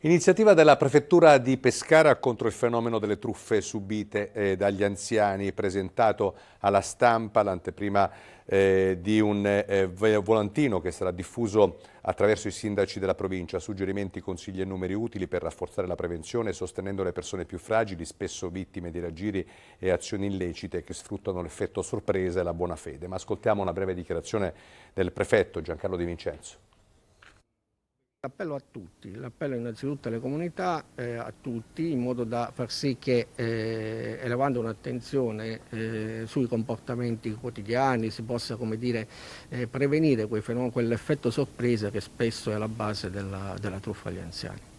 Iniziativa della Prefettura di Pescara contro il fenomeno delle truffe subite eh, dagli anziani, presentato alla stampa l'anteprima eh, di un eh, volantino che sarà diffuso attraverso i sindaci della provincia, suggerimenti, consigli e numeri utili per rafforzare la prevenzione sostenendo le persone più fragili, spesso vittime di raggiri e azioni illecite che sfruttano l'effetto sorpresa e la buona fede. Ma ascoltiamo una breve dichiarazione del prefetto Giancarlo Di Vincenzo. L'appello a tutti, l'appello innanzitutto alle comunità, eh, a tutti, in modo da far sì che eh, elevando un'attenzione eh, sui comportamenti quotidiani si possa dire, eh, prevenire quell'effetto sorpresa che spesso è alla base della, della truffa agli anziani.